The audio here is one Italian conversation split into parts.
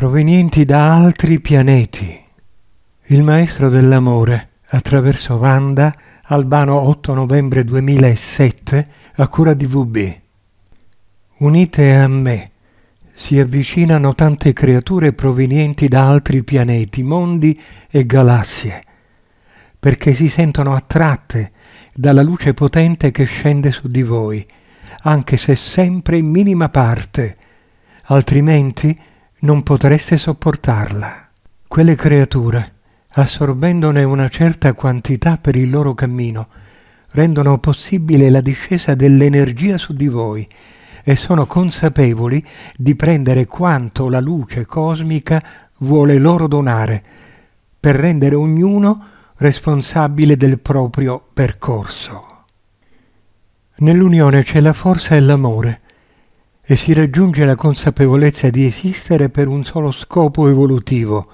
provenienti da altri pianeti. Il maestro dell'amore, attraverso Vanda, Albano 8 novembre 2007, a cura di VB. Unite a me si avvicinano tante creature provenienti da altri pianeti, mondi e galassie, perché si sentono attratte dalla luce potente che scende su di voi, anche se sempre in minima parte, altrimenti non potreste sopportarla. Quelle creature, assorbendone una certa quantità per il loro cammino, rendono possibile la discesa dell'energia su di voi e sono consapevoli di prendere quanto la luce cosmica vuole loro donare, per rendere ognuno responsabile del proprio percorso. Nell'unione c'è la forza e l'amore, e si raggiunge la consapevolezza di esistere per un solo scopo evolutivo,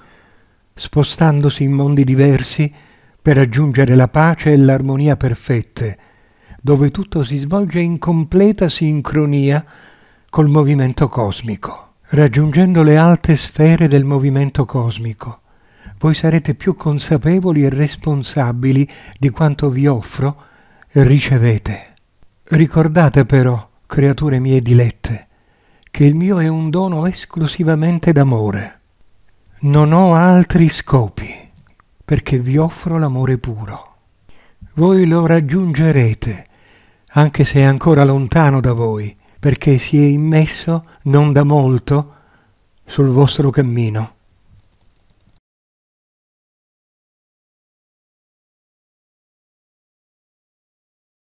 spostandosi in mondi diversi per raggiungere la pace e l'armonia perfette, dove tutto si svolge in completa sincronia col movimento cosmico. Raggiungendo le alte sfere del movimento cosmico, voi sarete più consapevoli e responsabili di quanto vi offro e ricevete. Ricordate però, creature mie dilette, che il mio è un dono esclusivamente d'amore. Non ho altri scopi, perché vi offro l'amore puro. Voi lo raggiungerete, anche se è ancora lontano da voi, perché si è immesso non da molto sul vostro cammino.